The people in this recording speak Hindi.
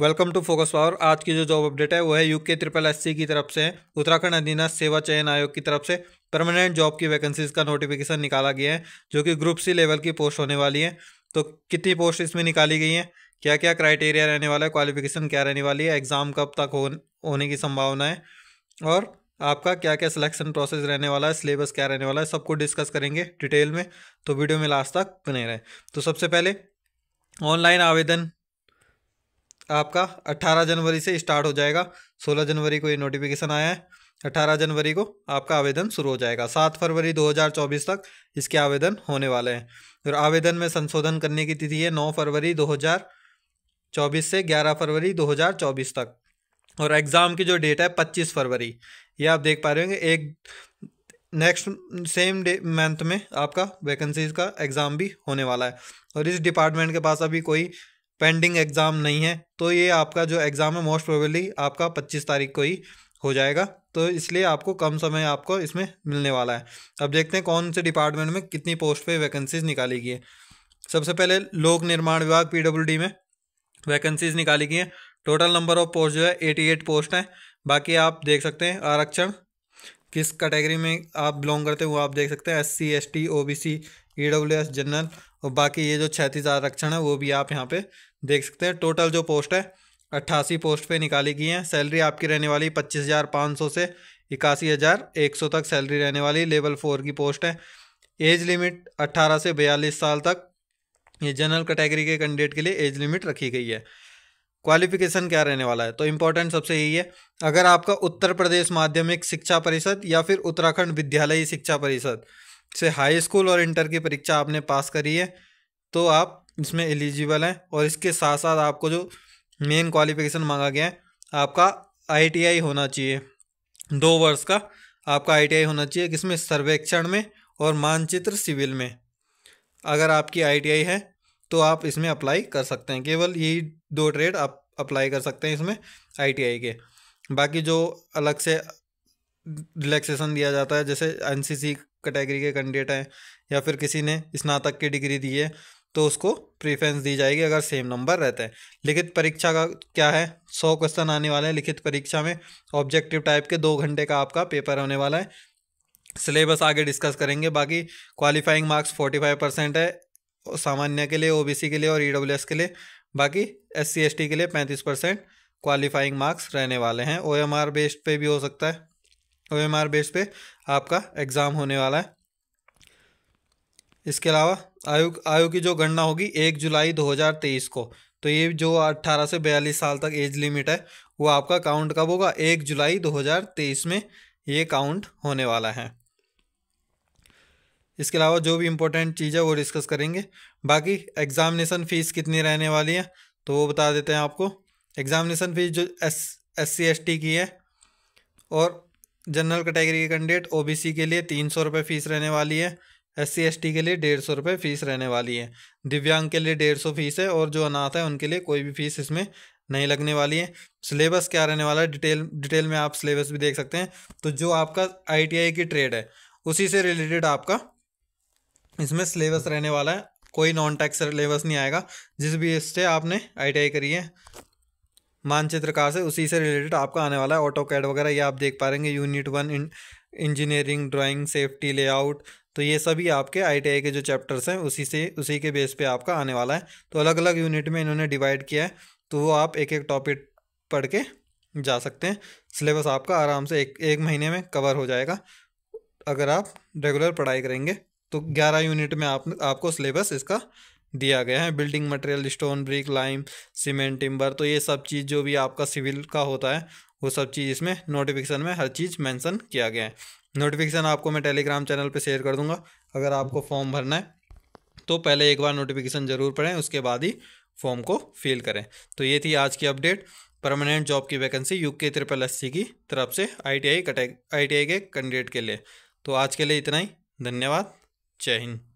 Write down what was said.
वेलकम टू फोकस पावर आज की जो जॉब अपडेट है वो है यूके ट्रिपल एस की तरफ से उत्तराखंड अधीनस्थ सेवा चयन आयोग की तरफ से परमानेंट जॉब की वैकेंसीज का नोटिफिकेशन निकाला गया है जो कि ग्रुप सी लेवल की पोस्ट होने वाली है तो कितनी पोस्ट इसमें निकाली गई है क्या क्या क्राइटेरिया रहने वाला है क्वालिफिकेशन क्या रहने वाली है एग्ज़ाम कब तक हो, होने की संभावना है और आपका क्या क्या सिलेक्शन प्रोसेस रहने वाला है सिलेबस क्या रहने वाला है सबको डिस्कस करेंगे डिटेल में तो वीडियो में लास्ट तक बने रहें तो सबसे पहले ऑनलाइन आवेदन आपका 18 जनवरी से स्टार्ट हो जाएगा 16 जनवरी को ये नोटिफिकेशन आया है 18 जनवरी को आपका आवेदन शुरू हो जाएगा 7 फरवरी 2024 तक इसके आवेदन होने वाले हैं और आवेदन में संशोधन करने की तिथि है 9 फरवरी 2024 से 11 फरवरी 2024 तक और एग्ज़ाम की जो डेट है 25 फरवरी ये आप देख पा रहे होंगे एक नेक्स्ट सेम डे मंथ में आपका वैकेंसीज का एग्ज़ाम भी होने वाला है और इस डिपार्टमेंट के पास अभी कोई पेंडिंग एग्ज़ाम नहीं है तो ये आपका जो एग्ज़ाम है मोस्ट प्रोबेबली आपका पच्चीस तारीख को ही हो जाएगा तो इसलिए आपको कम समय आपको इसमें मिलने वाला है अब देखते हैं कौन से डिपार्टमेंट में कितनी पोस्ट पे वैकेंसीज निकाली गई है सबसे पहले लोक निर्माण विभाग पीडब्ल्यूडी में वैकेंसीज निकाली गई हैं टोटल नंबर ऑफ पोस्ट जो है एटी एट पोस्ट हैं बाकी आप देख सकते हैं आरक्षण किस कैटेगरी में आप बिलोंग करते हैं वो आप देख सकते हैं S C S T O B C E W S general और बाकी ये जो छत्तीस आरक्षण है वो भी आप यहाँ पे देख सकते हैं टोटल जो पोस्ट है अट्ठासी पोस्ट पे निकाली गई हैं सैलरी आपकी रहने वाली पच्चीस हज़ार पाँच सौ से इक्यासी हज़ार एक सौ तक सैलरी रहने वाली लेवल फोर की पोस्ट है एज लिमिट अट्ठारह से बयालीस साल तक ये जनरल कैटेगरी के कैंडिडेट के लिए एज लिमिट रखी गई है क्वालिफिकेशन क्या रहने वाला है तो इम्पोर्टेंट सबसे यही है अगर आपका उत्तर प्रदेश माध्यमिक शिक्षा परिषद या फिर उत्तराखंड विद्यालयी शिक्षा परिषद से हाई स्कूल और इंटर की परीक्षा आपने पास करी है तो आप इसमें एलिजिबल हैं और इसके साथ साथ आपको जो मेन क्वालिफिकेशन मांगा गया है आपका आईटीआई होना चाहिए दो वर्ष का आपका आईटीआई होना चाहिए किसमें सर्वेक्षण में और मानचित्र सिविल में अगर आपकी आईटीआई है तो आप इसमें अप्लाई कर सकते हैं केवल यही दो ट्रेड आप अप्लाई कर सकते हैं इसमें आईटीआई के बाकी जो अलग से रिलैक्सेशन दिया जाता है जैसे एनसीसी कैटेगरी के कैंडिडेट हैं या फिर किसी ने स्नातक की डिग्री दी है तो उसको प्रीफरेंस दी जाएगी अगर सेम नंबर रहता है लिखित परीक्षा का क्या है सौ क्वेश्चन आने वाले हैं लिखित परीक्षा में ऑब्जेक्टिव टाइप के दो घंटे का आपका पेपर होने वाला है सिलेबस आगे डिस्कस करेंगे बाकी qualifying marks forty five percent है सामान्य के लिए ओबीसी के लिए और ई e के लिए बाकी एस सी के लिए पैंतीस परसेंट क्वालिफाइंग मार्क्स रहने वाले हैं ओ बेस्ड पे भी हो सकता है ओ एम आर बेस पे आपका एग्ज़ाम होने वाला है इसके अलावा आयु आयु की जो गणना होगी एक जुलाई 2023 को तो ये जो 18 से 42 साल तक एज लिमिट है वो आपका काउंट कब होगा एक जुलाई 2023 में ये काउंट होने वाला है इसके अलावा जो भी इम्पोर्टेंट चीज़ है वो डिस्कस करेंगे बाकी एग्जामिनेशन फ़ीस कितनी रहने वाली है तो वो बता देते हैं आपको एग्जामिनेशन फ़ीस जो S S C S T की है और जनरल कैटेगरी के कैंडिडेट ओबीसी के लिए तीन सौ रुपये फीस रहने वाली है एस सी के लिए डेढ़ सौ रुपये फ़ीस रहने वाली है दिव्यांग के लिए डेढ़ सौ फीस है और जो अनाथ है उनके लिए कोई भी फीस इसमें नहीं लगने वाली है सिलेबस क्या रहने वाला है डिटेल डिटेल में आप सिलेबस भी देख सकते हैं तो जो आपका आईटीआई की ट्रेड है उसी से रिलेटेड आपका इसमें सिलेबस रहने वाला है कोई नॉन टैक्स सिलेबस नहीं आएगा जिस भी इससे आपने आई करी है मानचित्रकार से उसी से रिलेटेड आपका आने वाला है ऑटो कैड वगैरह ये आप देख पा हैं unit one engineering drawing safety layout तो ये सभी आपके आईटीआई के जो चैप्टर्स हैं उसी से उसी के बेस पे आपका आने वाला है तो अलग अलग यूनिट में इन्होंने डिवाइड किया है तो वो आप एक एक टॉपिक पढ़ के जा सकते हैं सिलेबस आपका आराम से एक एक महीने में कवर हो जाएगा अगर आप रेगुलर पढ़ाई करेंगे तो ग्यारह यूनिट में आप आपको सिलेबस इसका दिया गया है building material stone brick lime cement timber तो ये सब चीज़ जो भी आपका सिविल का होता है वो सब चीज़ इसमें नोटिफिकेशन में हर चीज़ मेंशन किया गया है नोटिफिकेशन आपको मैं टेलीग्राम चैनल पे शेयर कर दूंगा अगर आपको फॉर्म भरना है तो पहले एक बार नोटिफिकेशन ज़रूर पढ़ें उसके बाद ही फॉर्म को फिल करें तो ये थी आज की अपडेट परमानेंट जॉब की vacancy U K triple S C की तरफ से आई टी आई के कैंडिडेट के लिए तो आज के लिए इतना ही धन्यवाद जय हिंद